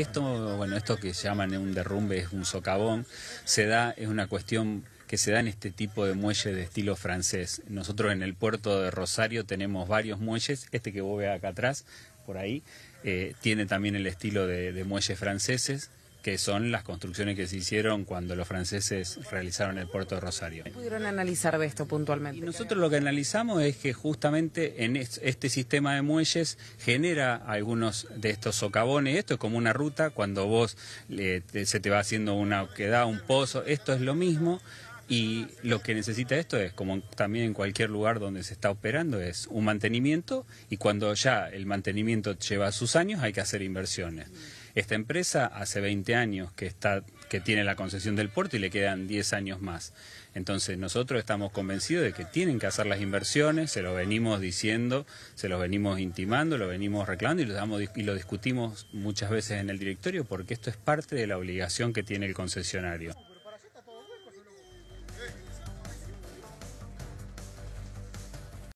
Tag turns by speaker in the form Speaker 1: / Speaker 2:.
Speaker 1: Esto, bueno, esto que llaman un derrumbe es un socavón, se da, es una cuestión que se da en este tipo de muelles de estilo francés. Nosotros en el puerto de Rosario tenemos varios muelles, este que vos veas acá atrás, por ahí, eh, tiene también el estilo de muelles franceses, que son las construcciones que se hicieron cuando los franceses realizaron el puerto de Rosario. ¿Pudieron analizar esto puntualmente? nosotros lo que analizamos es que justamente en este sistema de muelles genera algunos de estos socavones. Esto es como una ruta, cuando vos se te va haciendo una oquedad, un pozo, esto es lo mismo. Y lo que necesita esto es, como también en cualquier lugar donde se está operando, es un mantenimiento y cuando ya el mantenimiento lleva sus años hay que hacer inversiones. Esta empresa hace 20 años que, está, que tiene la concesión del puerto y le quedan 10 años más. Entonces nosotros estamos convencidos de que tienen que hacer las inversiones, se lo venimos diciendo, se los venimos intimando, lo venimos reclamando y lo, damos, y lo discutimos muchas veces en el directorio porque esto es parte de la obligación que tiene el concesionario.